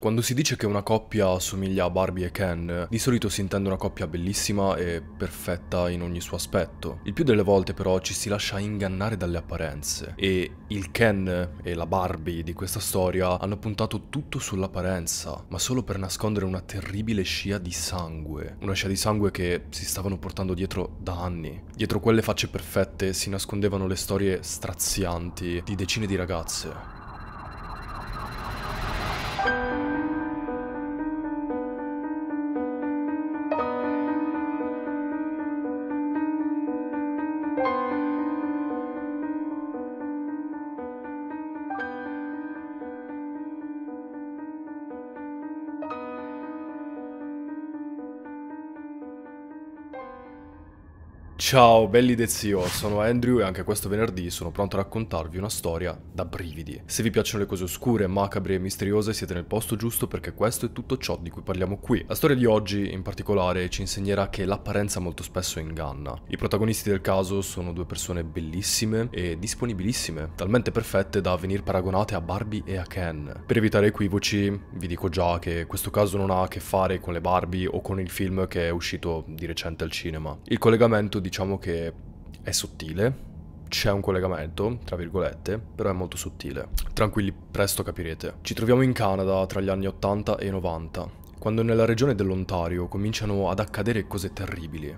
Quando si dice che una coppia assomiglia a Barbie e Ken, di solito si intende una coppia bellissima e perfetta in ogni suo aspetto. Il più delle volte però ci si lascia ingannare dalle apparenze e il Ken e la Barbie di questa storia hanno puntato tutto sull'apparenza, ma solo per nascondere una terribile scia di sangue. Una scia di sangue che si stavano portando dietro da anni. Dietro quelle facce perfette si nascondevano le storie strazianti di decine di ragazze, Ciao belli del CEO, sono Andrew e anche questo venerdì sono pronto a raccontarvi una storia da brividi. Se vi piacciono le cose oscure, macabre e misteriose siete nel posto giusto perché questo è tutto ciò di cui parliamo qui. La storia di oggi in particolare ci insegnerà che l'apparenza molto spesso inganna. I protagonisti del caso sono due persone bellissime e disponibilissime, talmente perfette da venir paragonate a Barbie e a Ken. Per evitare equivoci vi dico già che questo caso non ha a che fare con le Barbie o con il film che è uscito di recente al cinema. Il collegamento di diciamo che è sottile, c'è un collegamento, tra virgolette, però è molto sottile. Tranquilli, presto capirete. Ci troviamo in Canada tra gli anni 80 e 90, quando nella regione dell'Ontario cominciano ad accadere cose terribili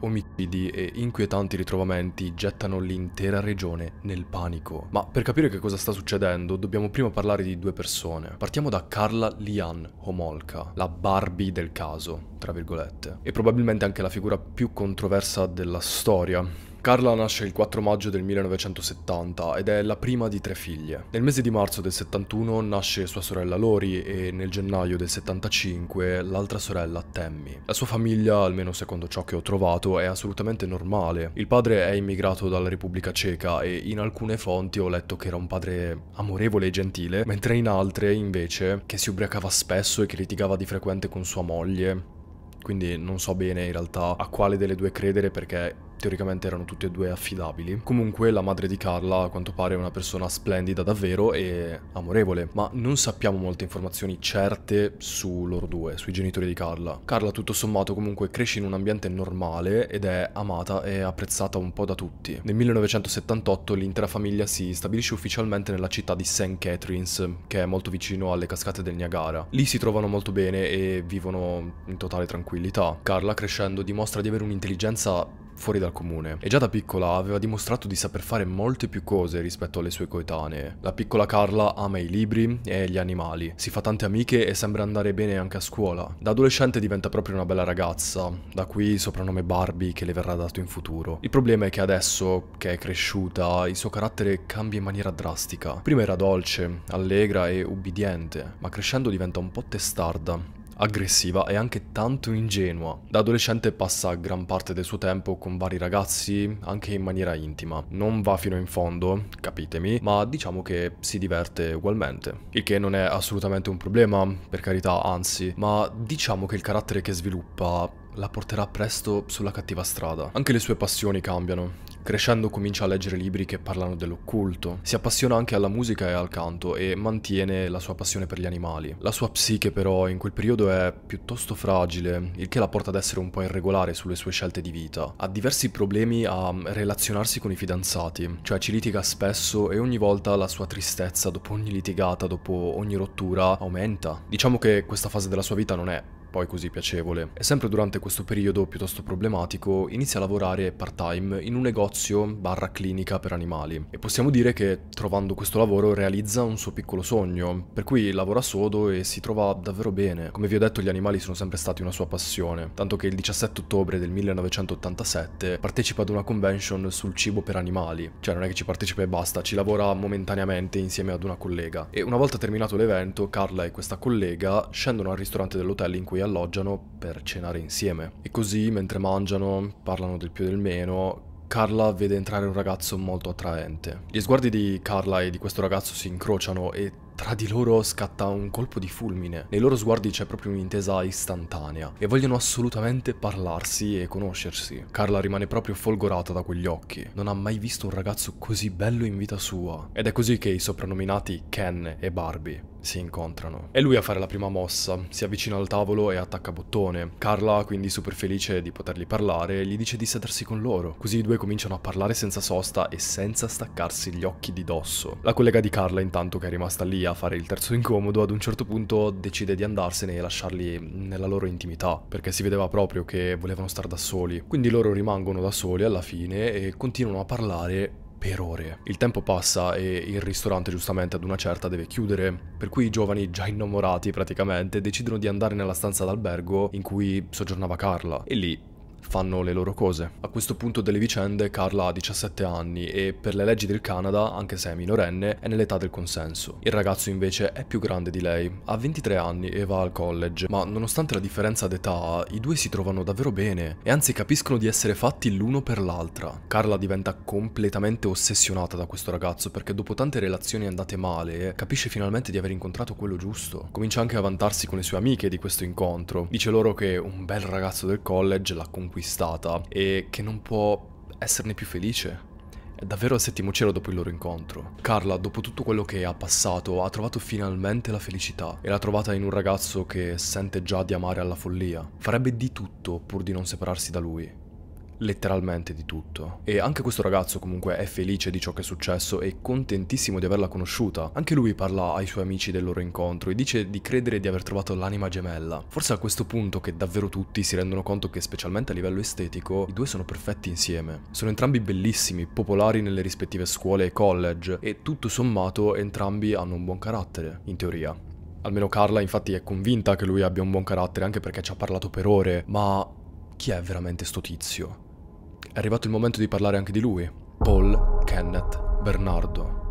omicidi e inquietanti ritrovamenti gettano l'intera regione nel panico. Ma per capire che cosa sta succedendo dobbiamo prima parlare di due persone. Partiamo da Carla Lian Homolka, la Barbie del caso, tra virgolette, e probabilmente anche la figura più controversa della storia, Carla nasce il 4 maggio del 1970 ed è la prima di tre figlie. Nel mese di marzo del 71 nasce sua sorella Lori e nel gennaio del 75 l'altra sorella Tammy. La sua famiglia, almeno secondo ciò che ho trovato, è assolutamente normale. Il padre è immigrato dalla Repubblica Ceca e in alcune fonti ho letto che era un padre amorevole e gentile, mentre in altre invece che si ubriacava spesso e che litigava di frequente con sua moglie. Quindi non so bene in realtà a quale delle due credere perché teoricamente erano tutti e due affidabili. Comunque la madre di Carla a quanto pare è una persona splendida davvero e amorevole, ma non sappiamo molte informazioni certe su loro due, sui genitori di Carla. Carla tutto sommato comunque cresce in un ambiente normale ed è amata e apprezzata un po' da tutti. Nel 1978 l'intera famiglia si stabilisce ufficialmente nella città di St. Catharines, che è molto vicino alle cascate del Niagara. Lì si trovano molto bene e vivono in totale tranquillità. Carla crescendo dimostra di avere un'intelligenza fuori dal comune e già da piccola aveva dimostrato di saper fare molte più cose rispetto alle sue coetanee. La piccola Carla ama i libri e gli animali, si fa tante amiche e sembra andare bene anche a scuola. Da adolescente diventa proprio una bella ragazza, da qui il soprannome Barbie che le verrà dato in futuro. Il problema è che adesso, che è cresciuta, il suo carattere cambia in maniera drastica. Prima era dolce, allegra e ubbidiente, ma crescendo diventa un po' testarda aggressiva e anche tanto ingenua. Da adolescente passa gran parte del suo tempo con vari ragazzi, anche in maniera intima. Non va fino in fondo, capitemi, ma diciamo che si diverte ugualmente. Il che non è assolutamente un problema, per carità, anzi, ma diciamo che il carattere che sviluppa la porterà presto sulla cattiva strada. Anche le sue passioni cambiano. Crescendo comincia a leggere libri che parlano dell'occulto, si appassiona anche alla musica e al canto e mantiene la sua passione per gli animali. La sua psiche però in quel periodo è piuttosto fragile, il che la porta ad essere un po' irregolare sulle sue scelte di vita. Ha diversi problemi a relazionarsi con i fidanzati, cioè ci litiga spesso e ogni volta la sua tristezza dopo ogni litigata, dopo ogni rottura aumenta. Diciamo che questa fase della sua vita non è poi così piacevole. E sempre durante questo periodo piuttosto problematico inizia a lavorare part time in un negozio barra clinica per animali e possiamo dire che trovando questo lavoro realizza un suo piccolo sogno, per cui lavora sodo e si trova davvero bene. Come vi ho detto gli animali sono sempre stati una sua passione, tanto che il 17 ottobre del 1987 partecipa ad una convention sul cibo per animali, cioè non è che ci partecipa e basta, ci lavora momentaneamente insieme ad una collega. E una volta terminato l'evento Carla e questa collega scendono al ristorante dell'hotel in cui alloggiano per cenare insieme. E così, mentre mangiano, parlano del più e del meno, Carla vede entrare un ragazzo molto attraente. Gli sguardi di Carla e di questo ragazzo si incrociano e tra di loro scatta un colpo di fulmine. Nei loro sguardi c'è proprio un'intesa istantanea e vogliono assolutamente parlarsi e conoscersi. Carla rimane proprio folgorata da quegli occhi. Non ha mai visto un ragazzo così bello in vita sua. Ed è così che i soprannominati Ken e Barbie si incontrano. È lui a fare la prima mossa, si avvicina al tavolo e attacca bottone. Carla, quindi super felice di potergli parlare, gli dice di sedersi con loro. Così i due cominciano a parlare senza sosta e senza staccarsi gli occhi di dosso. La collega di Carla, intanto che è rimasta lì a fare il terzo incomodo, ad un certo punto decide di andarsene e lasciarli nella loro intimità, perché si vedeva proprio che volevano stare da soli. Quindi loro rimangono da soli alla fine e continuano a parlare per ore. Il tempo passa e il ristorante giustamente ad una certa deve chiudere, per cui i giovani già innamorati praticamente decidono di andare nella stanza d'albergo in cui soggiornava Carla e lì fanno le loro cose. A questo punto delle vicende Carla ha 17 anni e per le leggi del Canada, anche se è minorenne, è nell'età del consenso. Il ragazzo invece è più grande di lei, ha 23 anni e va al college, ma nonostante la differenza d'età, i due si trovano davvero bene e anzi capiscono di essere fatti l'uno per l'altra. Carla diventa completamente ossessionata da questo ragazzo perché dopo tante relazioni andate male, capisce finalmente di aver incontrato quello giusto. Comincia anche a vantarsi con le sue amiche di questo incontro, dice loro che un bel ragazzo del college l'ha conquistato conquistata e che non può esserne più felice. È davvero al settimo cielo dopo il loro incontro. Carla, dopo tutto quello che ha passato, ha trovato finalmente la felicità e l'ha trovata in un ragazzo che sente già di amare alla follia. Farebbe di tutto pur di non separarsi da lui letteralmente di tutto. E anche questo ragazzo comunque è felice di ciò che è successo e contentissimo di averla conosciuta. Anche lui parla ai suoi amici del loro incontro e dice di credere di aver trovato l'anima gemella. Forse è a questo punto che davvero tutti si rendono conto che specialmente a livello estetico i due sono perfetti insieme. Sono entrambi bellissimi, popolari nelle rispettive scuole e college e tutto sommato entrambi hanno un buon carattere, in teoria. Almeno Carla infatti è convinta che lui abbia un buon carattere anche perché ci ha parlato per ore, ma chi è veramente sto tizio? È arrivato il momento di parlare anche di lui, Paul Kenneth Bernardo.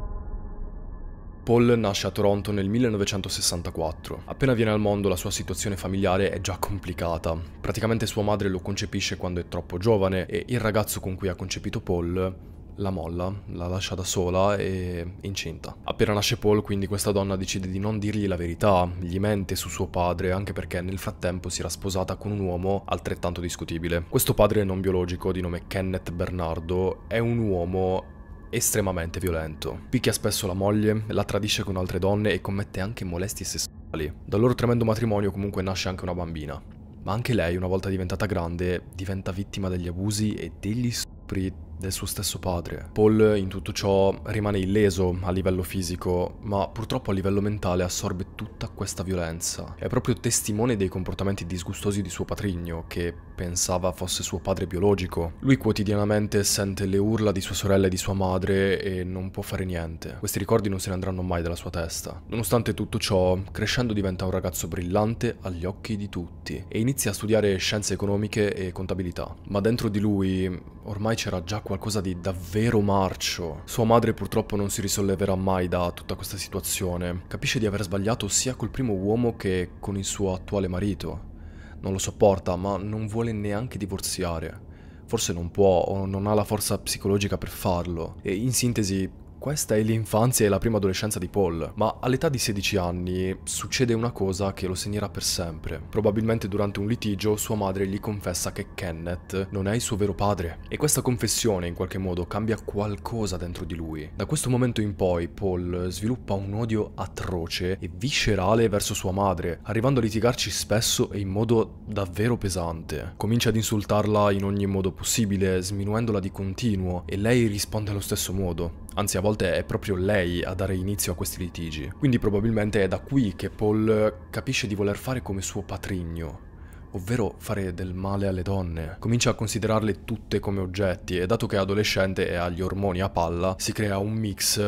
Paul nasce a Toronto nel 1964. Appena viene al mondo la sua situazione familiare è già complicata. Praticamente sua madre lo concepisce quando è troppo giovane e il ragazzo con cui ha concepito Paul la molla, la lascia da sola e incinta. Appena nasce Paul, quindi questa donna decide di non dirgli la verità, gli mente su suo padre, anche perché nel frattempo si era sposata con un uomo altrettanto discutibile. Questo padre non biologico, di nome Kenneth Bernardo, è un uomo estremamente violento. Picchia spesso la moglie, la tradisce con altre donne e commette anche molestie sessuali. Dal loro tremendo matrimonio comunque nasce anche una bambina. Ma anche lei, una volta diventata grande, diventa vittima degli abusi e degli stupri del suo stesso padre. Paul in tutto ciò rimane illeso a livello fisico, ma purtroppo a livello mentale assorbe tutta questa violenza. È proprio testimone dei comportamenti disgustosi di suo patrigno, che pensava fosse suo padre biologico. Lui quotidianamente sente le urla di sua sorella e di sua madre e non può fare niente. Questi ricordi non se ne andranno mai dalla sua testa. Nonostante tutto ciò, crescendo diventa un ragazzo brillante agli occhi di tutti e inizia a studiare scienze economiche e contabilità. Ma dentro di lui ormai c'era già qualcosa qualcosa di davvero marcio. Sua madre purtroppo non si risolleverà mai da tutta questa situazione. Capisce di aver sbagliato sia col primo uomo che con il suo attuale marito. Non lo sopporta, ma non vuole neanche divorziare. Forse non può o non ha la forza psicologica per farlo. E in sintesi, questa è l'infanzia e la prima adolescenza di Paul, ma all'età di 16 anni succede una cosa che lo segnerà per sempre. Probabilmente durante un litigio sua madre gli confessa che Kenneth non è il suo vero padre e questa confessione in qualche modo cambia qualcosa dentro di lui. Da questo momento in poi Paul sviluppa un odio atroce e viscerale verso sua madre, arrivando a litigarci spesso e in modo davvero pesante. Comincia ad insultarla in ogni modo possibile, sminuendola di continuo e lei risponde allo stesso modo anzi a volte è proprio lei a dare inizio a questi litigi. Quindi probabilmente è da qui che Paul capisce di voler fare come suo patrigno, ovvero fare del male alle donne. Comincia a considerarle tutte come oggetti e dato che è adolescente e ha gli ormoni a palla, si crea un mix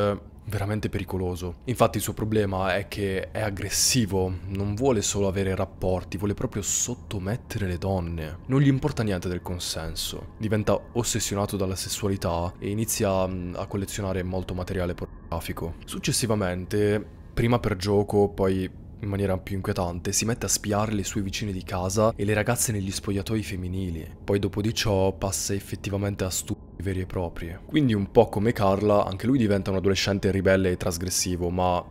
veramente pericoloso. Infatti il suo problema è che è aggressivo, non vuole solo avere rapporti, vuole proprio sottomettere le donne. Non gli importa niente del consenso, diventa ossessionato dalla sessualità e inizia mm, a collezionare molto materiale pornografico. Successivamente, prima per gioco, poi in maniera più inquietante, si mette a spiare le sue vicine di casa e le ragazze negli spogliatoi femminili. Poi dopo di ciò passa effettivamente a stupore veri e propri. Quindi un po' come Carla, anche lui diventa un adolescente ribelle e trasgressivo, ma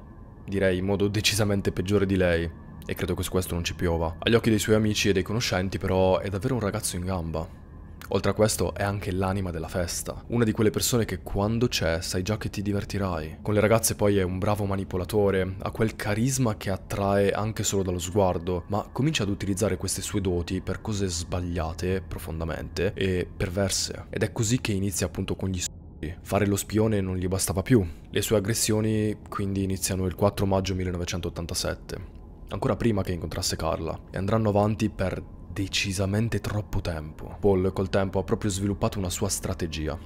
direi in modo decisamente peggiore di lei. E credo che su questo non ci piova. Agli occhi dei suoi amici e dei conoscenti però è davvero un ragazzo in gamba. Oltre a questo è anche l'anima della festa, una di quelle persone che quando c'è sai già che ti divertirai. Con le ragazze poi è un bravo manipolatore, ha quel carisma che attrae anche solo dallo sguardo, ma comincia ad utilizzare queste sue doti per cose sbagliate profondamente e perverse. Ed è così che inizia appunto con gli studi. Fare lo spione non gli bastava più. Le sue aggressioni quindi iniziano il 4 maggio 1987 ancora prima che incontrasse Carla, e andranno avanti per decisamente troppo tempo. Paul col tempo ha proprio sviluppato una sua strategia.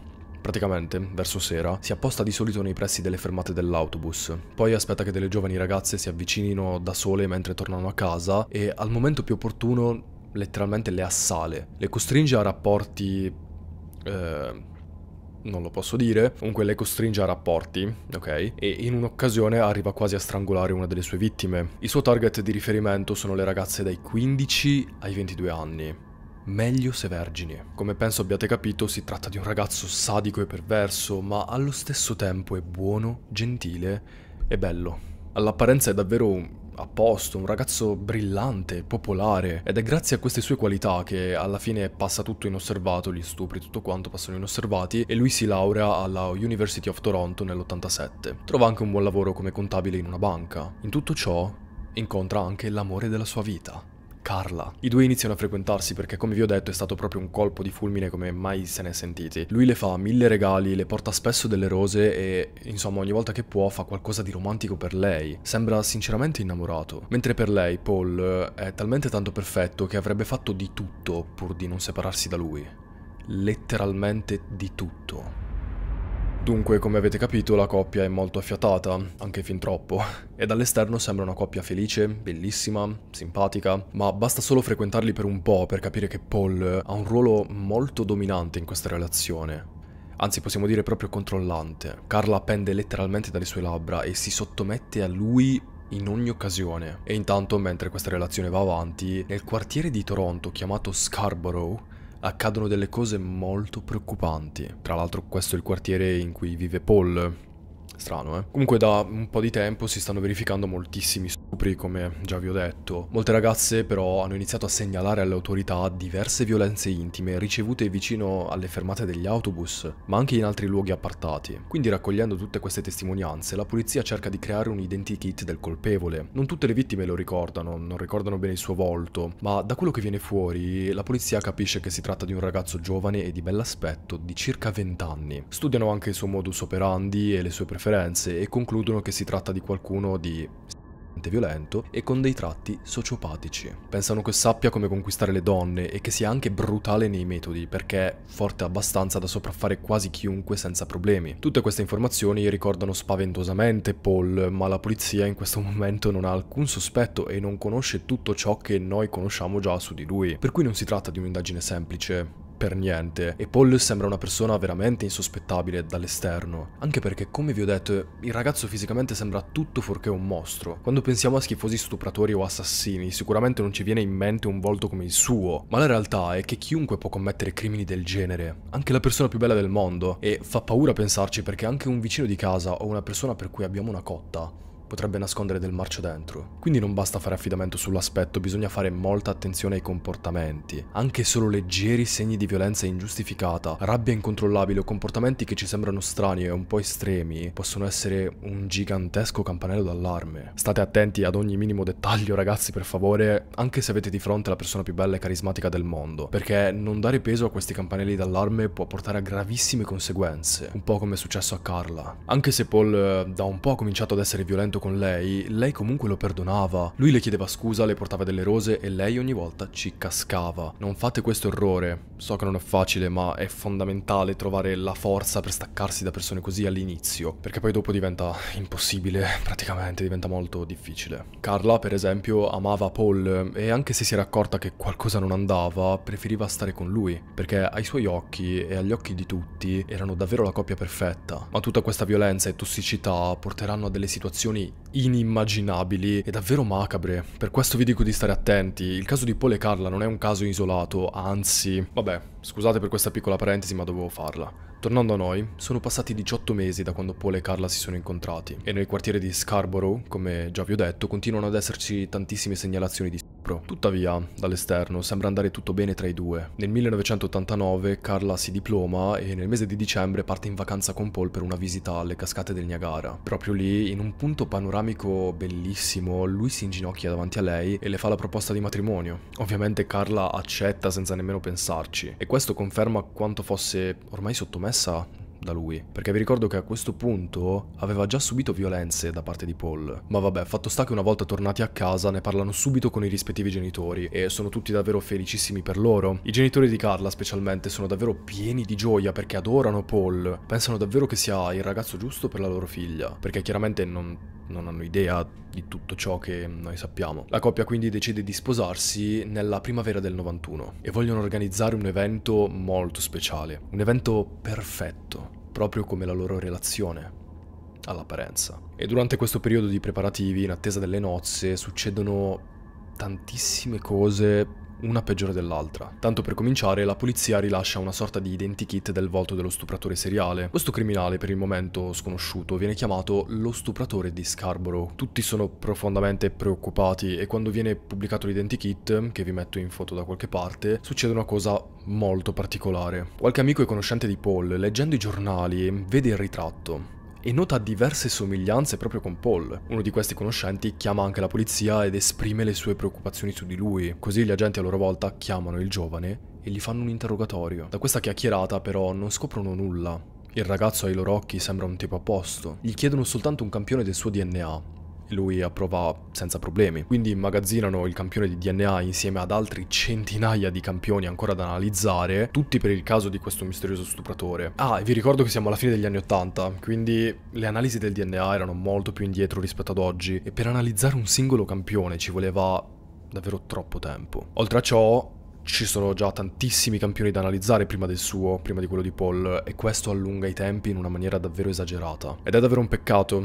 Praticamente, verso sera, si apposta di solito nei pressi delle fermate dell'autobus, poi aspetta che delle giovani ragazze si avvicinino da sole mentre tornano a casa e al momento più opportuno letteralmente le assale, le costringe a rapporti... Eh, non lo posso dire, comunque le costringe a rapporti, ok? E in un'occasione arriva quasi a strangolare una delle sue vittime. Il suo target di riferimento sono le ragazze dai 15 ai 22 anni. Meglio se vergini. Come penso abbiate capito, si tratta di un ragazzo sadico e perverso, ma allo stesso tempo è buono, gentile e bello. All'apparenza è davvero un a posto, un ragazzo brillante, popolare ed è grazie a queste sue qualità che alla fine passa tutto inosservato, gli stupri, tutto quanto passano inosservati e lui si laurea alla University of Toronto nell'87. Trova anche un buon lavoro come contabile in una banca. In tutto ciò incontra anche l'amore della sua vita. Carla. I due iniziano a frequentarsi perché come vi ho detto è stato proprio un colpo di fulmine come mai se ne è sentiti. Lui le fa mille regali, le porta spesso delle rose e insomma ogni volta che può fa qualcosa di romantico per lei. Sembra sinceramente innamorato. Mentre per lei Paul eh, è talmente tanto perfetto che avrebbe fatto di tutto pur di non separarsi da lui. Letteralmente di tutto. Dunque, come avete capito, la coppia è molto affiatata, anche fin troppo, e dall'esterno sembra una coppia felice, bellissima, simpatica, ma basta solo frequentarli per un po' per capire che Paul ha un ruolo molto dominante in questa relazione. Anzi, possiamo dire proprio controllante. Carla pende letteralmente dalle sue labbra e si sottomette a lui in ogni occasione. E intanto, mentre questa relazione va avanti, nel quartiere di Toronto chiamato Scarborough, accadono delle cose molto preoccupanti. Tra l'altro questo è il quartiere in cui vive Paul, Strano, eh? Comunque da un po' di tempo si stanno verificando moltissimi stupri, come già vi ho detto. Molte ragazze però hanno iniziato a segnalare alle autorità diverse violenze intime ricevute vicino alle fermate degli autobus, ma anche in altri luoghi appartati. Quindi raccogliendo tutte queste testimonianze, la polizia cerca di creare un identikit del colpevole. Non tutte le vittime lo ricordano, non ricordano bene il suo volto, ma da quello che viene fuori, la polizia capisce che si tratta di un ragazzo giovane e di bell'aspetto, di circa 20 anni. Studiano anche il suo modus operandi e le sue preferenze differenze e concludono che si tratta di qualcuno di violento e con dei tratti sociopatici. Pensano che sappia come conquistare le donne e che sia anche brutale nei metodi perché è forte abbastanza da sopraffare quasi chiunque senza problemi. Tutte queste informazioni ricordano spaventosamente Paul, ma la polizia in questo momento non ha alcun sospetto e non conosce tutto ciò che noi conosciamo già su di lui, per cui non si tratta di un'indagine semplice, per niente e Paul sembra una persona veramente insospettabile dall'esterno, anche perché come vi ho detto il ragazzo fisicamente sembra tutto fuorché un mostro. Quando pensiamo a schifosi stupratori o assassini sicuramente non ci viene in mente un volto come il suo, ma la realtà è che chiunque può commettere crimini del genere, anche la persona più bella del mondo e fa paura pensarci perché anche un vicino di casa o una persona per cui abbiamo una cotta potrebbe nascondere del marcio dentro. Quindi non basta fare affidamento sull'aspetto, bisogna fare molta attenzione ai comportamenti. Anche solo leggeri segni di violenza ingiustificata, rabbia incontrollabile o comportamenti che ci sembrano strani e un po' estremi possono essere un gigantesco campanello d'allarme. State attenti ad ogni minimo dettaglio ragazzi per favore, anche se avete di fronte la persona più bella e carismatica del mondo, perché non dare peso a questi campanelli d'allarme può portare a gravissime conseguenze, un po' come è successo a Carla. Anche se Paul eh, da un po' ha cominciato ad essere violento freddo con lei, lei comunque lo perdonava. Lui le chiedeva scusa, le portava delle rose e lei ogni volta ci cascava. Non fate questo errore. So che non è facile, ma è fondamentale trovare la forza per staccarsi da persone così all'inizio, perché poi dopo diventa impossibile, praticamente diventa molto difficile. Carla, per esempio, amava Paul e anche se si era accorta che qualcosa non andava, preferiva stare con lui, perché ai suoi occhi e agli occhi di tutti erano davvero la coppia perfetta. Ma tutta questa violenza e tossicità porteranno a delle situazioni inimmaginabili e davvero macabre. Per questo vi dico di stare attenti, il caso di Paul e Carla non è un caso isolato, anzi... Vabbè, scusate per questa piccola parentesi ma dovevo farla. Tornando a noi, sono passati 18 mesi da quando Paul e Carla si sono incontrati e nel quartiere di Scarborough, come già vi ho detto, continuano ad esserci tantissime segnalazioni di stupro. Tuttavia, dall'esterno sembra andare tutto bene tra i due. Nel 1989 Carla si diploma e nel mese di dicembre parte in vacanza con Paul per una visita alle cascate del Niagara. Proprio lì, in un punto panoramico bellissimo, lui si inginocchia davanti a lei e le fa la proposta di matrimonio. Ovviamente Carla accetta senza nemmeno pensarci e questo conferma quanto fosse ormai sottomessa da lui, perché vi ricordo che a questo punto aveva già subito violenze da parte di Paul. Ma vabbè, fatto sta che una volta tornati a casa ne parlano subito con i rispettivi genitori e sono tutti davvero felicissimi per loro. I genitori di Carla specialmente sono davvero pieni di gioia perché adorano Paul, pensano davvero che sia il ragazzo giusto per la loro figlia, perché chiaramente non non hanno idea di tutto ciò che noi sappiamo. La coppia quindi decide di sposarsi nella primavera del 91 e vogliono organizzare un evento molto speciale, un evento perfetto, proprio come la loro relazione all'apparenza. E durante questo periodo di preparativi, in attesa delle nozze, succedono tantissime cose una peggiore dell'altra. Tanto per cominciare, la polizia rilascia una sorta di identikit del volto dello stupratore seriale. Questo criminale, per il momento sconosciuto, viene chiamato lo stupratore di Scarborough. Tutti sono profondamente preoccupati e quando viene pubblicato l'identikit, che vi metto in foto da qualche parte, succede una cosa molto particolare. Qualche amico e conoscente di Paul, leggendo i giornali, vede il ritratto e nota diverse somiglianze proprio con Paul. Uno di questi conoscenti chiama anche la polizia ed esprime le sue preoccupazioni su di lui, così gli agenti a loro volta chiamano il giovane e gli fanno un interrogatorio. Da questa chiacchierata però non scoprono nulla. Il ragazzo ai loro occhi sembra un tipo a posto. Gli chiedono soltanto un campione del suo DNA lui approva senza problemi. Quindi immagazzinano il campione di DNA insieme ad altri centinaia di campioni ancora da analizzare, tutti per il caso di questo misterioso stupratore. Ah, e vi ricordo che siamo alla fine degli anni Ottanta, quindi le analisi del DNA erano molto più indietro rispetto ad oggi e per analizzare un singolo campione ci voleva davvero troppo tempo. Oltre a ciò, ci sono già tantissimi campioni da analizzare prima del suo, prima di quello di Paul, e questo allunga i tempi in una maniera davvero esagerata. Ed è davvero un peccato,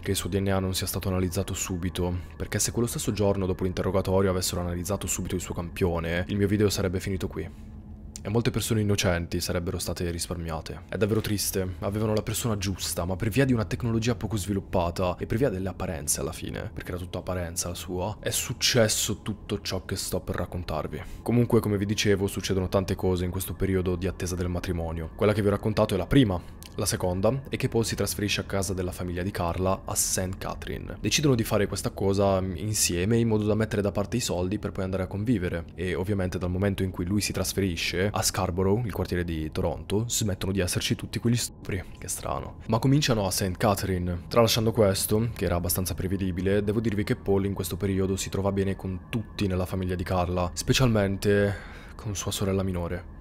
che il suo DNA non sia stato analizzato subito, perché se quello stesso giorno dopo l'interrogatorio avessero analizzato subito il suo campione, il mio video sarebbe finito qui e molte persone innocenti sarebbero state risparmiate. È davvero triste, avevano la persona giusta, ma per via di una tecnologia poco sviluppata e per via delle apparenze alla fine, perché era tutta apparenza la sua, è successo tutto ciò che sto per raccontarvi. Comunque, come vi dicevo, succedono tante cose in questo periodo di attesa del matrimonio. Quella che vi ho raccontato è la prima, la seconda è che Paul si trasferisce a casa della famiglia di Carla a St. Catherine. Decidono di fare questa cosa insieme in modo da mettere da parte i soldi per poi andare a convivere e ovviamente dal momento in cui lui si trasferisce a Scarborough, il quartiere di Toronto, smettono di esserci tutti quegli stupri, che strano, ma cominciano a St. Catherine. Tralasciando questo, che era abbastanza prevedibile, devo dirvi che Paul in questo periodo si trova bene con tutti nella famiglia di Carla, specialmente con sua sorella minore.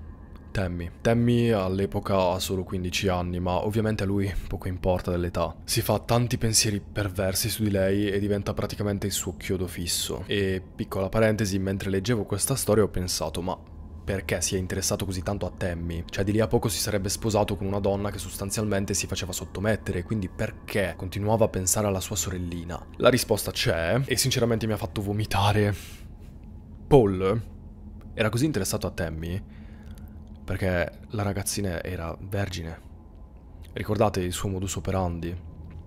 Tammy. Tammy all'epoca ha solo 15 anni, ma ovviamente a lui poco importa dell'età. Si fa tanti pensieri perversi su di lei e diventa praticamente il suo chiodo fisso. E piccola parentesi, mentre leggevo questa storia ho pensato, ma perché si è interessato così tanto a Tammy. Cioè di lì a poco si sarebbe sposato con una donna che sostanzialmente si faceva sottomettere, quindi perché continuava a pensare alla sua sorellina? La risposta c'è e sinceramente mi ha fatto vomitare. Paul era così interessato a Tammy perché la ragazzina era vergine. Ricordate il suo modus operandi?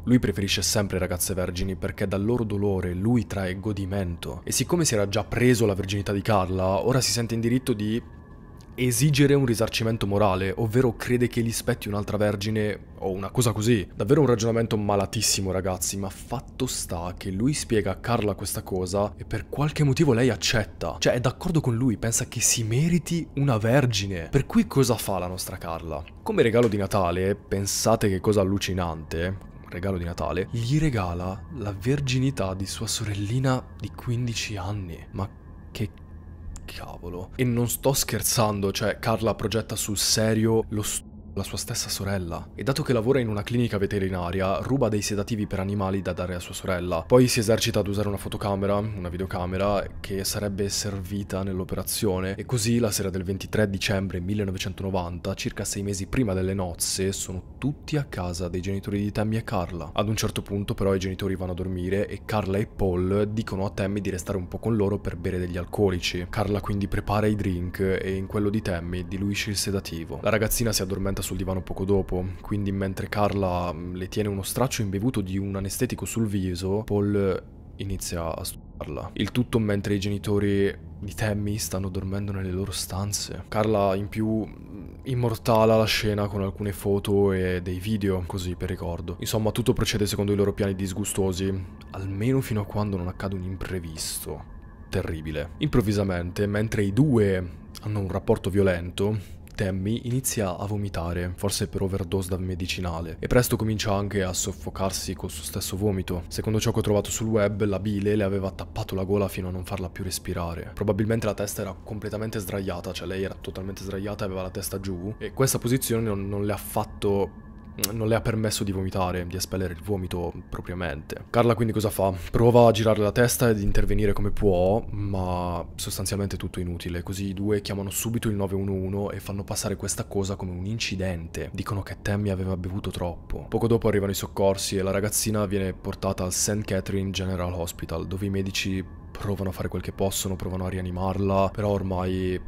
Lui preferisce sempre ragazze vergini perché dal loro dolore lui trae godimento e siccome si era già preso la verginità di Carla, ora si sente in diritto di esigere un risarcimento morale, ovvero crede che gli spetti un'altra vergine o una cosa così. Davvero un ragionamento malatissimo ragazzi, ma fatto sta che lui spiega a Carla questa cosa e per qualche motivo lei accetta. Cioè è d'accordo con lui, pensa che si meriti una vergine. Per cui cosa fa la nostra Carla? Come regalo di Natale, pensate che cosa allucinante, regalo di Natale, gli regala la verginità di sua sorellina di 15 anni. Ma che cavolo. E non sto scherzando, cioè Carla progetta sul serio lo studio la sua stessa sorella. E dato che lavora in una clinica veterinaria, ruba dei sedativi per animali da dare a sua sorella. Poi si esercita ad usare una fotocamera, una videocamera, che sarebbe servita nell'operazione. E così la sera del 23 dicembre 1990, circa sei mesi prima delle nozze, sono tutti a casa dei genitori di Tammy e Carla. Ad un certo punto però i genitori vanno a dormire e Carla e Paul dicono a Tammy di restare un po' con loro per bere degli alcolici. Carla quindi prepara i drink e in quello di Tammy diluisce il sedativo. La ragazzina si addormenta addormenta sul divano poco dopo, quindi mentre Carla mm, le tiene uno straccio imbevuto di un anestetico sul viso, Paul inizia a studiarla. Il tutto mentre i genitori di Tammy stanno dormendo nelle loro stanze. Carla in più mm, immortala la scena con alcune foto e dei video, così per ricordo. Insomma, tutto procede secondo i loro piani disgustosi, almeno fino a quando non accade un imprevisto. Terribile. Improvvisamente, mentre i due hanno un rapporto violento, Tammy inizia a vomitare, forse per overdose da medicinale, e presto comincia anche a soffocarsi col suo stesso vomito. Secondo ciò che ho trovato sul web, la bile le aveva tappato la gola fino a non farla più respirare. Probabilmente la testa era completamente sdraiata, cioè lei era totalmente sdraiata, e aveva la testa giù, e questa posizione non, non le ha fatto non le ha permesso di vomitare, di espellere il vomito propriamente. Carla quindi cosa fa? Prova a girare la testa ed intervenire come può, ma sostanzialmente tutto inutile, così i due chiamano subito il 911 e fanno passare questa cosa come un incidente. Dicono che Tammy aveva bevuto troppo. Poco dopo arrivano i soccorsi e la ragazzina viene portata al St. Catherine General Hospital, dove i medici provano a fare quel che possono, provano a rianimarla, però ormai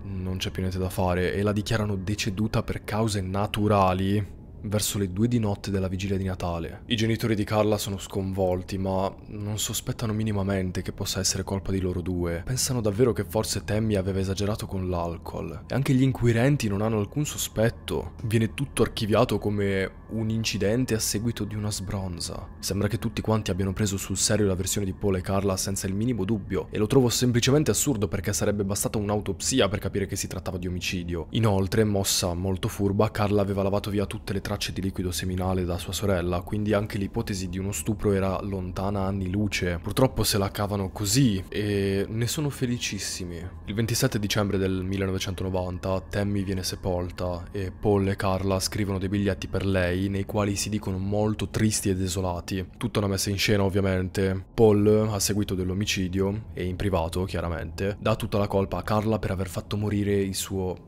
non c'è più niente da fare e la dichiarano deceduta per cause naturali verso le due di notte della vigilia di Natale. I genitori di Carla sono sconvolti, ma non sospettano minimamente che possa essere colpa di loro due. Pensano davvero che forse Tammy aveva esagerato con l'alcol. E anche gli inquirenti non hanno alcun sospetto. Viene tutto archiviato come un incidente a seguito di una sbronza. Sembra che tutti quanti abbiano preso sul serio la versione di Paul e Carla senza il minimo dubbio, e lo trovo semplicemente assurdo perché sarebbe bastata un'autopsia per capire che si trattava di omicidio. Inoltre, mossa molto furba, Carla aveva lavato via tutte le tracce gocce di liquido seminale da sua sorella, quindi anche l'ipotesi di uno stupro era lontana anni luce. Purtroppo se la cavano così e ne sono felicissimi. Il 27 dicembre del 1990 Tammy viene sepolta e Paul e Carla scrivono dei biglietti per lei nei quali si dicono molto tristi e desolati. Tutta una messa in scena ovviamente. Paul, a seguito dell'omicidio e in privato chiaramente, dà tutta la colpa a Carla per aver fatto morire il suo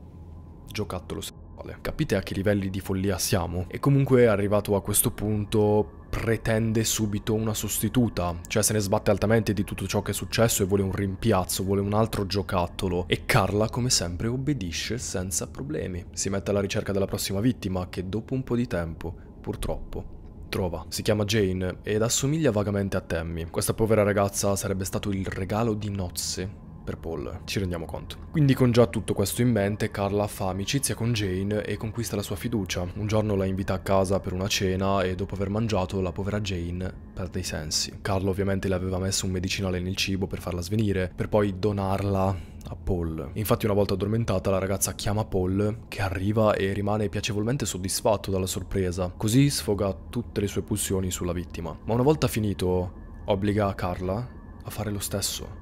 giocattolo mentale. Capite a che livelli di follia siamo? E comunque arrivato a questo punto pretende subito una sostituta, cioè se ne sbatte altamente di tutto ciò che è successo e vuole un rimpiazzo, vuole un altro giocattolo e Carla come sempre obbedisce senza problemi. Si mette alla ricerca della prossima vittima che dopo un po' di tempo, purtroppo, trova. Si chiama Jane ed assomiglia vagamente a Tammy. Questa povera ragazza sarebbe stato il regalo di nozze Paul, ci rendiamo conto. Quindi con già tutto questo in mente, Carla fa amicizia con Jane e conquista la sua fiducia. Un giorno la invita a casa per una cena e dopo aver mangiato la povera Jane perde i sensi. Carla ovviamente le aveva messo un medicinale nel cibo per farla svenire, per poi donarla a Paul. Infatti una volta addormentata la ragazza chiama Paul che arriva e rimane piacevolmente soddisfatto dalla sorpresa, così sfoga tutte le sue pulsioni sulla vittima. Ma una volta finito obbliga Carla a fare lo stesso.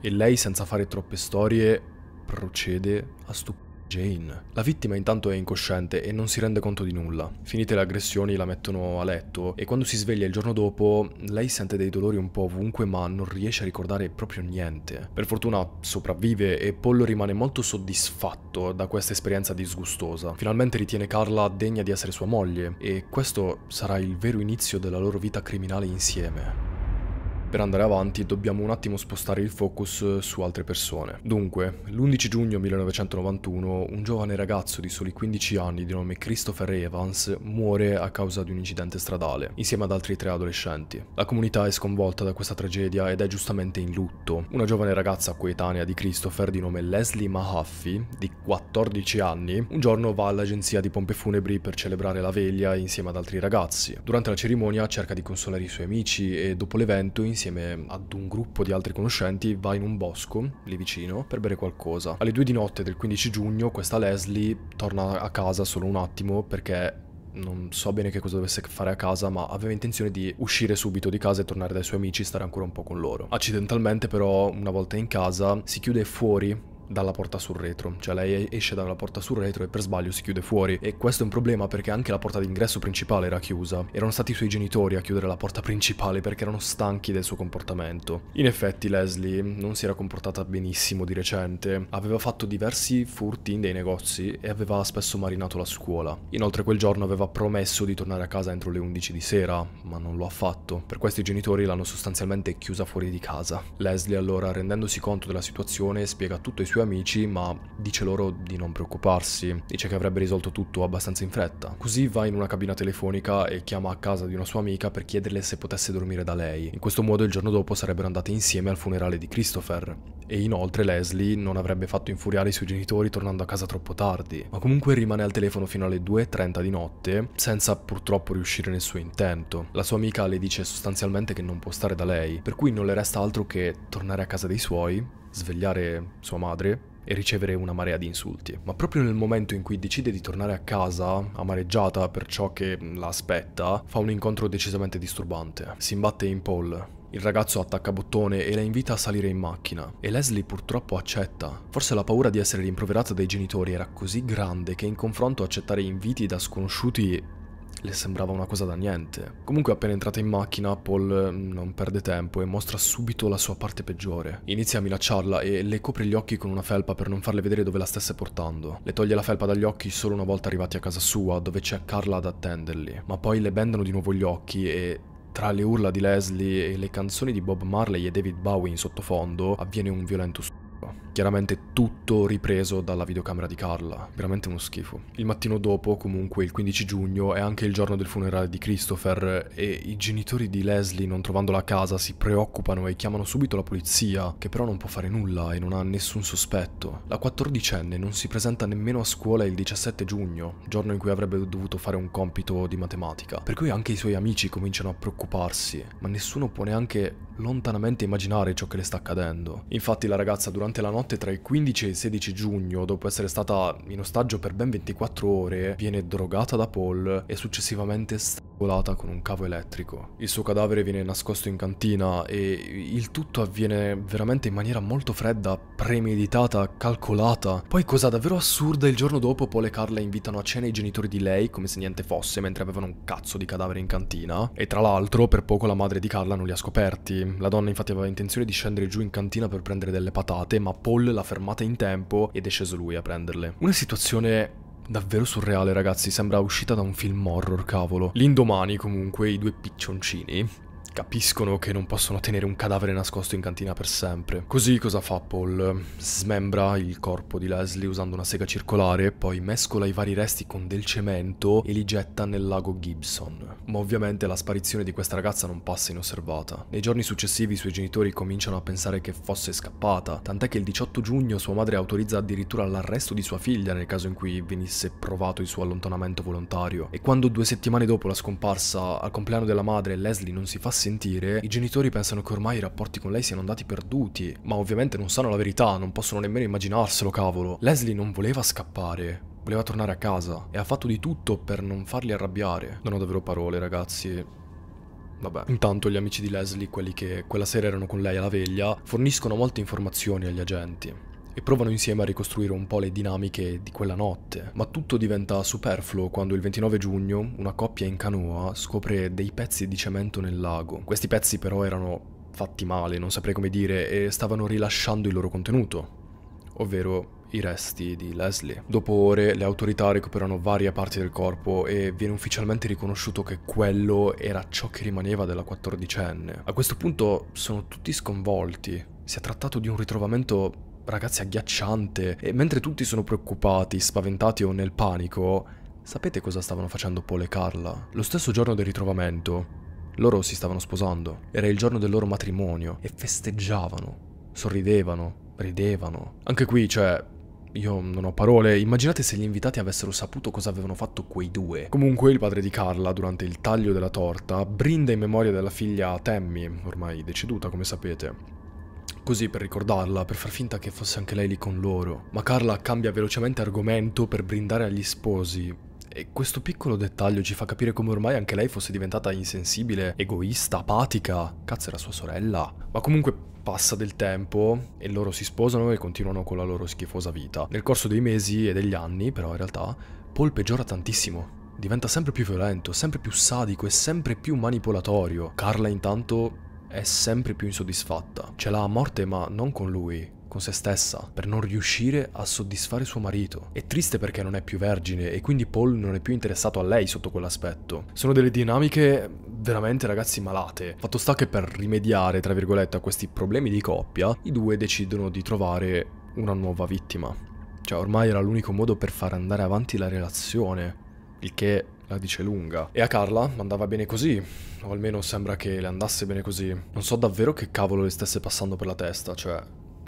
E lei, senza fare troppe storie, procede a stupire Jane. La vittima intanto è incosciente e non si rende conto di nulla. Finite le aggressioni la mettono a letto e quando si sveglia il giorno dopo lei sente dei dolori un po' ovunque ma non riesce a ricordare proprio niente. Per fortuna sopravvive e Paul rimane molto soddisfatto da questa esperienza disgustosa. Finalmente ritiene Carla degna di essere sua moglie e questo sarà il vero inizio della loro vita criminale insieme. Per andare avanti dobbiamo un attimo spostare il focus eh, su altre persone. Dunque, l'11 giugno 1991 un giovane ragazzo di soli 15 anni di nome Christopher Evans muore a causa di un incidente stradale, insieme ad altri tre adolescenti. La comunità è sconvolta da questa tragedia ed è giustamente in lutto. Una giovane ragazza coetanea di Christopher di nome Leslie Mahaffey, di 14 anni, un giorno va all'agenzia di pompe funebri per celebrare la veglia insieme ad altri ragazzi. Durante la cerimonia cerca di consolare i suoi amici e dopo l'evento insieme insieme ad un gruppo di altri conoscenti va in un bosco, lì vicino, per bere qualcosa. Alle 2 di notte del 15 giugno questa Leslie torna a casa solo un attimo perché non so bene che cosa dovesse fare a casa, ma aveva intenzione di uscire subito di casa e tornare dai suoi amici, e stare ancora un po' con loro. Accidentalmente però, una volta in casa, si chiude fuori dalla porta sul retro, cioè lei esce dalla porta sul retro e per sbaglio si chiude fuori e questo è un problema perché anche la porta d'ingresso principale era chiusa, erano stati i suoi genitori a chiudere la porta principale perché erano stanchi del suo comportamento. In effetti Leslie non si era comportata benissimo di recente, aveva fatto diversi furti dei negozi e aveva spesso marinato la scuola. Inoltre quel giorno aveva promesso di tornare a casa entro le 11 di sera, ma non lo ha fatto, per questo i genitori l'hanno sostanzialmente chiusa fuori di casa. Leslie allora rendendosi conto della situazione spiega tutto ai suoi suoi amici, ma dice loro di non preoccuparsi, dice che avrebbe risolto tutto abbastanza in fretta. Così va in una cabina telefonica e chiama a casa di una sua amica per chiederle se potesse dormire da lei. In questo modo il giorno dopo sarebbero andate insieme al funerale di Christopher. E inoltre Leslie non avrebbe fatto infuriare i suoi genitori tornando a casa troppo tardi, ma comunque rimane al telefono fino alle 2.30 di notte, senza purtroppo riuscire nel suo intento. La sua amica le dice sostanzialmente che non può stare da lei, per cui non le resta altro che tornare a casa dei suoi svegliare sua madre e ricevere una marea di insulti. Ma proprio nel momento in cui decide di tornare a casa, amareggiata per ciò che la aspetta, fa un incontro decisamente disturbante. Si imbatte in Paul, il ragazzo attacca bottone e la invita a salire in macchina, e Leslie purtroppo accetta. Forse la paura di essere rimproverata dai genitori era così grande che in confronto accettare inviti da sconosciuti le sembrava una cosa da niente. Comunque appena entrata in macchina, Paul mm, non perde tempo e mostra subito la sua parte peggiore. Inizia a minacciarla e le copre gli occhi con una felpa per non farle vedere dove la stesse portando. Le toglie la felpa dagli occhi solo una volta arrivati a casa sua, dove c'è Carla ad attenderli. Ma poi le bendano di nuovo gli occhi e tra le urla di Leslie e le canzoni di Bob Marley e David Bowie in sottofondo avviene un violento suicidio. Chiaramente tutto ripreso dalla videocamera di Carla, veramente uno schifo. Il mattino dopo, comunque il 15 giugno, è anche il giorno del funerale di Christopher e i genitori di Leslie, non trovandola a casa, si preoccupano e chiamano subito la polizia, che però non può fare nulla e non ha nessun sospetto. La 14enne non si presenta nemmeno a scuola il 17 giugno, giorno in cui avrebbe dovuto fare un compito di matematica, per cui anche i suoi amici cominciano a preoccuparsi, ma nessuno può neanche lontanamente immaginare ciò che le sta accadendo. Infatti la ragazza durante la notte notte tra il 15 e il 16 giugno, dopo essere stata in ostaggio per ben 24 ore, viene drogata da Paul e successivamente strangolata con un cavo elettrico. Il suo cadavere viene nascosto in cantina e il tutto avviene veramente in maniera molto fredda, premeditata, calcolata. Poi cosa davvero assurda, il giorno dopo Paul e Carla invitano a cena i genitori di lei come se niente fosse, mentre avevano un cazzo di cadavere in cantina. E tra l'altro per poco la madre di Carla non li ha scoperti. La donna infatti aveva intenzione di scendere giù in cantina per prendere delle patate, ma Paul Paul l'ha fermata in tempo ed è sceso lui a prenderle. Una situazione Davvero surreale ragazzi, sembra uscita da un film horror, cavolo. L'indomani comunque i due piccioncini Capiscono che non possono tenere un cadavere nascosto in cantina per sempre. Così cosa fa Paul? Smembra il corpo di Leslie usando una sega circolare, poi mescola i vari resti con del cemento e li getta nel lago Gibson. Ma ovviamente la sparizione di questa ragazza non passa inosservata. Nei giorni successivi i suoi genitori cominciano a pensare che fosse scappata, tant'è che il 18 giugno sua madre autorizza addirittura l'arresto di sua figlia nel caso in cui venisse provato il suo allontanamento volontario. E quando due settimane dopo la scomparsa, al compleanno della madre, Leslie non si fa sentire sentire, i genitori pensano che ormai i rapporti con lei siano andati perduti, ma ovviamente non sanno la verità, non possono nemmeno immaginarselo, cavolo. Leslie non voleva scappare, voleva tornare a casa e ha fatto di tutto per non farli arrabbiare. Non ho davvero parole, ragazzi. Vabbè. Intanto gli amici di Leslie, quelli che quella sera erano con lei alla veglia, forniscono molte informazioni agli agenti e provano insieme a ricostruire un po' le dinamiche di quella notte. Ma tutto diventa superfluo quando il 29 giugno una coppia in canoa scopre dei pezzi di cemento nel lago. Questi pezzi però erano fatti male, non saprei come dire, e stavano rilasciando il loro contenuto, ovvero i resti di Leslie. Dopo ore le autorità recuperano varie parti del corpo e viene ufficialmente riconosciuto che quello era ciò che rimaneva della quattordicenne. A questo punto sono tutti sconvolti. Si è trattato di un ritrovamento ragazzi agghiacciante e mentre tutti sono preoccupati, spaventati o nel panico, sapete cosa stavano facendo Paul e Carla? Lo stesso giorno del ritrovamento, loro si stavano sposando, era il giorno del loro matrimonio e festeggiavano, sorridevano, ridevano. Anche qui, cioè, io non ho parole, immaginate se gli invitati avessero saputo cosa avevano fatto quei due. Comunque il padre di Carla, durante il taglio della torta, brinda in memoria della figlia Tammy, ormai deceduta come sapete così per ricordarla, per far finta che fosse anche lei lì con loro. Ma Carla cambia velocemente argomento per brindare agli sposi, e questo piccolo dettaglio ci fa capire come ormai anche lei fosse diventata insensibile, egoista, apatica. Cazzo era sua sorella. Ma comunque passa del tempo e loro si sposano e continuano con la loro schifosa vita. Nel corso dei mesi e degli anni, però in realtà, Paul peggiora tantissimo. Diventa sempre più violento, sempre più sadico e sempre più manipolatorio. Carla intanto è sempre più insoddisfatta. Ce l'ha a morte ma non con lui, con se stessa, per non riuscire a soddisfare suo marito. È triste perché non è più vergine e quindi Paul non è più interessato a lei sotto quell'aspetto. Sono delle dinamiche veramente ragazzi malate. Fatto sta che per rimediare, tra virgolette, a questi problemi di coppia, i due decidono di trovare una nuova vittima. Cioè ormai era l'unico modo per far andare avanti la relazione, il che la dice lunga. E a Carla andava bene così, o almeno sembra che le andasse bene così. Non so davvero che cavolo le stesse passando per la testa, cioè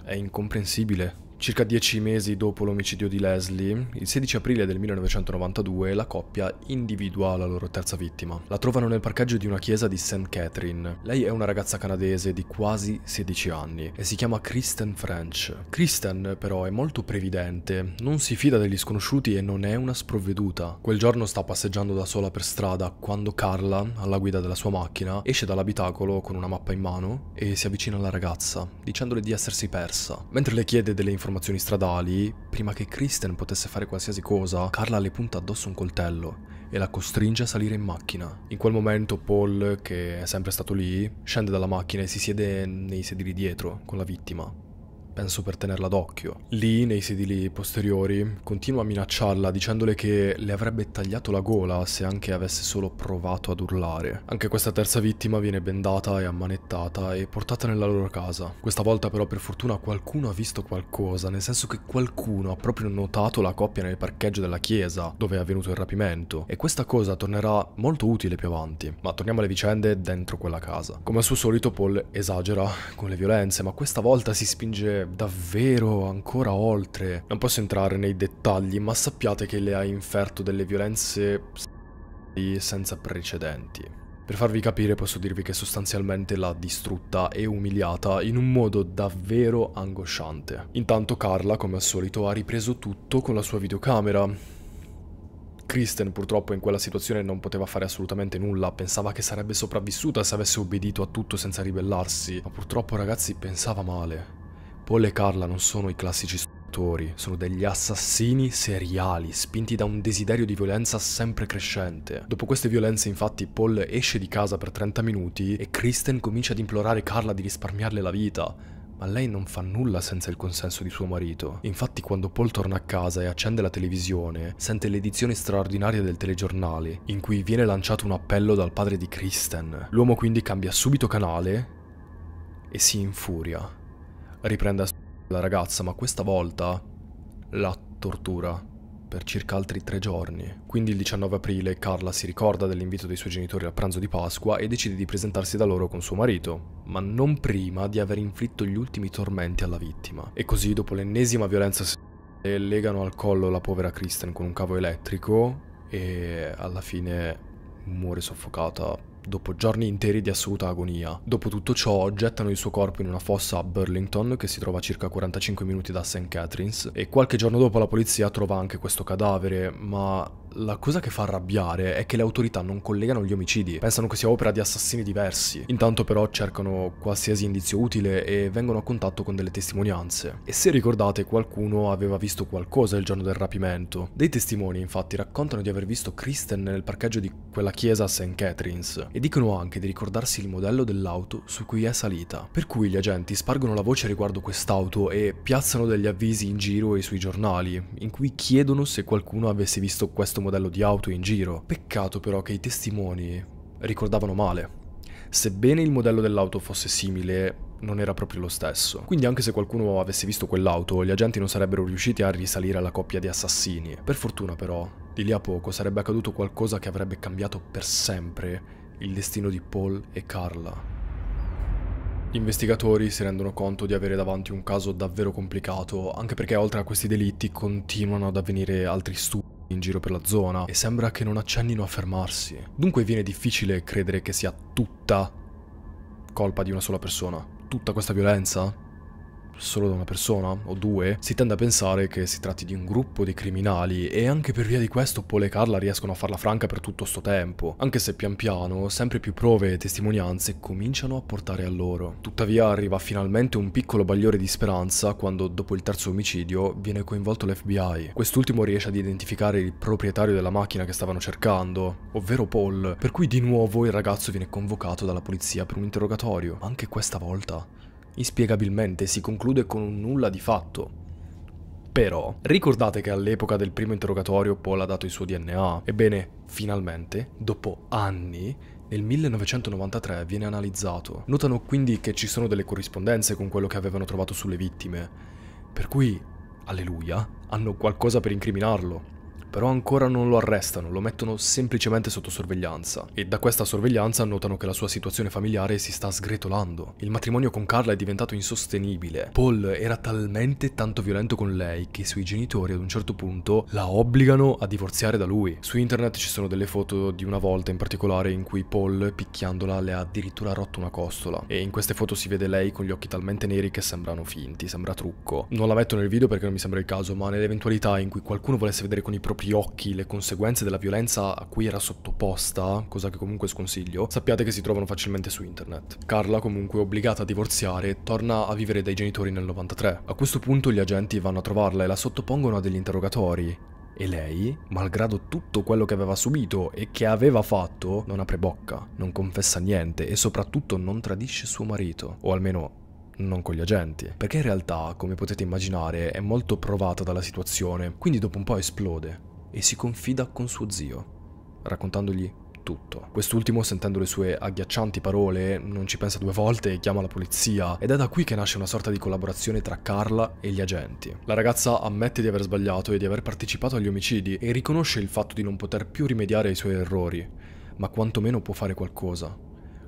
è incomprensibile. Circa dieci mesi dopo l'omicidio di Leslie, il 16 aprile del 1992, la coppia individua la loro terza vittima. La trovano nel parcheggio di una chiesa di St. Catherine. Lei è una ragazza canadese di quasi 16 anni e si chiama Kristen French. Kristen però è molto previdente, non si fida degli sconosciuti e non è una sprovveduta. Quel giorno sta passeggiando da sola per strada quando Carla, alla guida della sua macchina, esce dall'abitacolo con una mappa in mano e si avvicina alla ragazza, dicendole di essersi persa. Mentre le chiede delle informazioni formazioni stradali, prima che Kristen potesse fare qualsiasi cosa, Carla le punta addosso un coltello e la costringe a salire in macchina. In quel momento Paul, che è sempre stato lì, scende dalla macchina e si siede nei sedili dietro con la vittima penso per tenerla d'occhio. Lì, nei sedili posteriori, continua a minacciarla dicendole che le avrebbe tagliato la gola se anche avesse solo provato ad urlare. Anche questa terza vittima viene bendata e ammanettata e portata nella loro casa. Questa volta però per fortuna qualcuno ha visto qualcosa, nel senso che qualcuno ha proprio notato la coppia nel parcheggio della chiesa dove è avvenuto il rapimento e questa cosa tornerà molto utile più avanti. Ma torniamo alle vicende dentro quella casa. Come al suo solito Paul esagera con le violenze, ma questa volta si spinge davvero ancora oltre. Non posso entrare nei dettagli, ma sappiate che le ha inferto delle violenze senza precedenti. Per farvi capire posso dirvi che sostanzialmente l'ha distrutta e umiliata in un modo davvero angosciante. Intanto Carla, come al solito, ha ripreso tutto con la sua videocamera. Kristen purtroppo in quella situazione non poteva fare assolutamente nulla, pensava che sarebbe sopravvissuta se avesse obbedito a tutto senza ribellarsi, ma purtroppo ragazzi pensava male. Paul e Carla non sono i classici stuttori, sono degli assassini seriali, spinti da un desiderio di violenza sempre crescente. Dopo queste violenze, infatti, Paul esce di casa per 30 minuti e Kristen comincia ad implorare Carla di risparmiarle la vita, ma lei non fa nulla senza il consenso di suo marito. Infatti quando Paul torna a casa e accende la televisione, sente l'edizione straordinaria del telegiornale, in cui viene lanciato un appello dal padre di Kristen. L'uomo quindi cambia subito canale e si infuria riprende a s- la ragazza, ma questa volta la tortura per circa altri tre giorni. Quindi il 19 aprile Carla si ricorda dell'invito dei suoi genitori al pranzo di Pasqua e decide di presentarsi da loro con suo marito, ma non prima di aver inflitto gli ultimi tormenti alla vittima. E così, dopo l'ennesima violenza sessuale, eh, legano al collo la povera Kristen con un cavo elettrico e alla fine muore soffocata dopo giorni interi di assoluta agonia. Dopo tutto ciò, gettano il suo corpo in una fossa a Burlington, che si trova a circa 45 minuti da St. Catharines, e qualche giorno dopo la polizia trova anche questo cadavere, ma la cosa che fa arrabbiare è che le autorità non collegano gli omicidi, pensano che sia opera di assassini diversi. Intanto però cercano qualsiasi indizio utile e vengono a contatto con delle testimonianze. E se ricordate qualcuno aveva visto qualcosa il giorno del rapimento. Dei testimoni infatti raccontano di aver visto Kristen nel parcheggio di quella chiesa a St. Catharines e dicono anche di ricordarsi il modello dell'auto su cui è salita, per cui gli agenti spargono la voce riguardo quest'auto e piazzano degli avvisi in giro e sui giornali, in cui chiedono se qualcuno avesse visto questo modello di auto in giro. Peccato però che i testimoni ricordavano male. Sebbene il modello dell'auto fosse simile, non era proprio lo stesso. Quindi anche se qualcuno avesse visto quell'auto, gli agenti non sarebbero riusciti a risalire alla coppia di assassini. Per fortuna però, di lì a poco sarebbe accaduto qualcosa che avrebbe cambiato per sempre il destino di Paul e Carla. Gli investigatori si rendono conto di avere davanti un caso davvero complicato, anche perché oltre a questi delitti continuano ad avvenire altri stupri in giro per la zona e sembra che non accennino a fermarsi. Dunque viene difficile credere che sia tutta colpa di una sola persona. Tutta questa violenza? solo da una persona o due, si tende a pensare che si tratti di un gruppo di criminali e anche per via di questo Paul e Carla riescono a farla franca per tutto sto tempo, anche se pian piano sempre più prove e testimonianze cominciano a portare a loro. Tuttavia arriva finalmente un piccolo bagliore di speranza quando dopo il terzo omicidio viene coinvolto l'FBI. Quest'ultimo riesce ad identificare il proprietario della macchina che stavano cercando, ovvero Paul, per cui di nuovo il ragazzo viene convocato dalla polizia per un interrogatorio, anche questa volta inspiegabilmente si conclude con un nulla di fatto. Però, ricordate che all'epoca del primo interrogatorio Paul ha dato il suo DNA? Ebbene, finalmente, dopo anni, nel 1993 viene analizzato. Notano quindi che ci sono delle corrispondenze con quello che avevano trovato sulle vittime, per cui, alleluia, hanno qualcosa per incriminarlo però ancora non lo arrestano, lo mettono semplicemente sotto sorveglianza e da questa sorveglianza notano che la sua situazione familiare si sta sgretolando. Il matrimonio con Carla è diventato insostenibile. Paul era talmente tanto violento con lei che i suoi genitori ad un certo punto la obbligano a divorziare da lui. Su internet ci sono delle foto di una volta in particolare in cui Paul picchiandola le ha addirittura rotto una costola e in queste foto si vede lei con gli occhi talmente neri che sembrano finti, sembra trucco. Non la metto nel video perché non mi sembra il caso, ma nell'eventualità in cui qualcuno volesse vedere con i propri propri occhi le conseguenze della violenza a cui era sottoposta, cosa che comunque sconsiglio, sappiate che si trovano facilmente su internet. Carla, comunque obbligata a divorziare, torna a vivere dai genitori nel 93. A questo punto gli agenti vanno a trovarla e la sottopongono a degli interrogatori, e lei, malgrado tutto quello che aveva subito e che aveva fatto, non apre bocca, non confessa niente e soprattutto non tradisce suo marito, o almeno non con gli agenti, perché in realtà, come potete immaginare, è molto provata dalla situazione, quindi dopo un po' esplode e si confida con suo zio, raccontandogli tutto. Quest'ultimo, sentendo le sue agghiaccianti parole, non ci pensa due volte e chiama la polizia, ed è da qui che nasce una sorta di collaborazione tra Carla e gli agenti. La ragazza ammette di aver sbagliato e di aver partecipato agli omicidi e riconosce il fatto di non poter più rimediare ai suoi errori, ma quantomeno può fare qualcosa,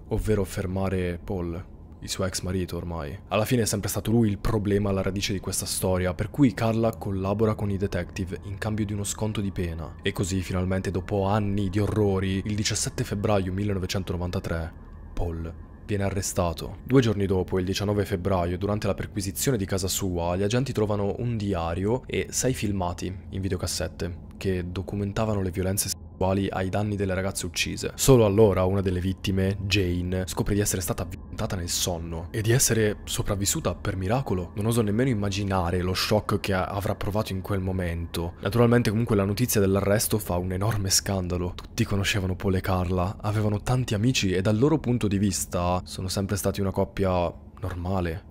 ovvero fermare Paul il suo ex marito ormai. Alla fine è sempre stato lui il problema alla radice di questa storia, per cui Carla collabora con i detective in cambio di uno sconto di pena. E così finalmente dopo anni di orrori, il 17 febbraio 1993, Paul viene arrestato. Due giorni dopo, il 19 febbraio, durante la perquisizione di casa sua, gli agenti trovano un diario e sei filmati in videocassette che documentavano le violenze sessuali ai danni delle ragazze uccise. Solo allora una delle vittime, Jane, scopre di essere stata avventata nel sonno e di essere sopravvissuta per miracolo. Non oso nemmeno immaginare lo shock che avrà provato in quel momento. Naturalmente comunque la notizia dell'arresto fa un enorme scandalo. Tutti conoscevano Paul e Carla, avevano tanti amici e dal loro punto di vista sono sempre stati una coppia normale,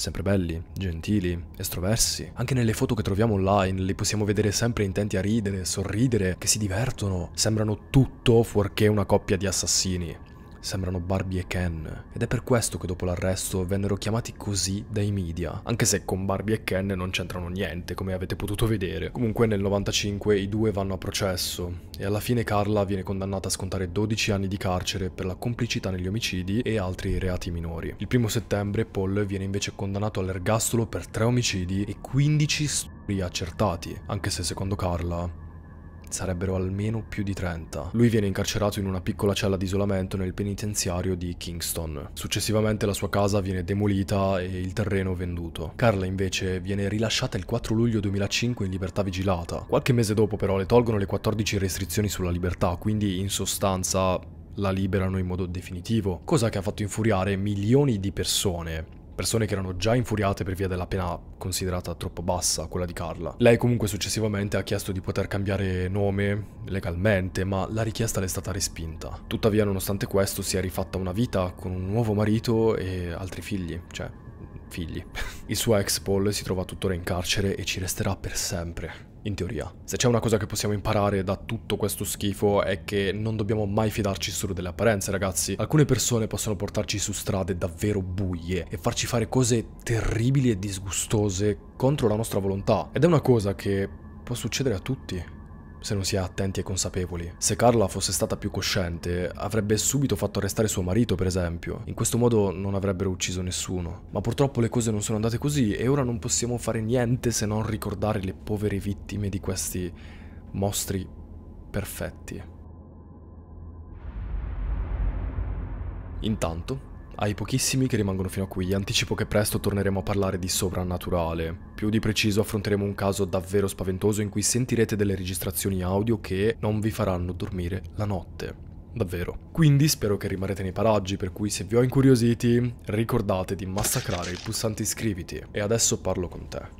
sempre belli, gentili, estroversi. Anche nelle foto che troviamo online li possiamo vedere sempre intenti a ridere, sorridere, che si divertono, sembrano tutto fuorché una coppia di assassini sembrano Barbie e Ken, ed è per questo che dopo l'arresto vennero chiamati così dai media, anche se con Barbie e Ken non c'entrano niente, come avete potuto vedere. Comunque nel 95 i due vanno a processo, e alla fine Carla viene condannata a scontare 12 anni di carcere per la complicità negli omicidi e altri reati minori. Il primo settembre Paul viene invece condannato all'ergastolo per 3 omicidi e 15 stupri accertati, anche se secondo Carla sarebbero almeno più di 30. Lui viene incarcerato in una piccola cella di isolamento nel penitenziario di Kingston. Successivamente la sua casa viene demolita e il terreno venduto. Carla invece viene rilasciata il 4 luglio 2005 in libertà vigilata. Qualche mese dopo però le tolgono le 14 restrizioni sulla libertà, quindi in sostanza la liberano in modo definitivo, cosa che ha fatto infuriare milioni di persone persone che erano già infuriate per via della pena considerata troppo bassa, quella di Carla. Lei comunque successivamente ha chiesto di poter cambiare nome legalmente, ma la richiesta le è stata respinta. Tuttavia, nonostante questo, si è rifatta una vita con un nuovo marito e altri figli, cioè figli. Il suo ex Paul si trova tuttora in carcere e ci resterà per sempre in teoria. Se c'è una cosa che possiamo imparare da tutto questo schifo è che non dobbiamo mai fidarci solo delle apparenze, ragazzi. Alcune persone possono portarci su strade davvero buie e farci fare cose terribili e disgustose contro la nostra volontà. Ed è una cosa che può succedere a tutti se non si è attenti e consapevoli. Se Carla fosse stata più cosciente, avrebbe subito fatto arrestare suo marito, per esempio. In questo modo non avrebbero ucciso nessuno. Ma purtroppo le cose non sono andate così e ora non possiamo fare niente se non ricordare le povere vittime di questi mostri perfetti. Intanto, ai pochissimi che rimangono fino a qui, anticipo che presto torneremo a parlare di sovrannaturale. Più di preciso affronteremo un caso davvero spaventoso in cui sentirete delle registrazioni audio che non vi faranno dormire la notte. Davvero. Quindi spero che rimarrete nei paraggi, per cui se vi ho incuriositi, ricordate di massacrare il pulsante iscriviti. E adesso parlo con te.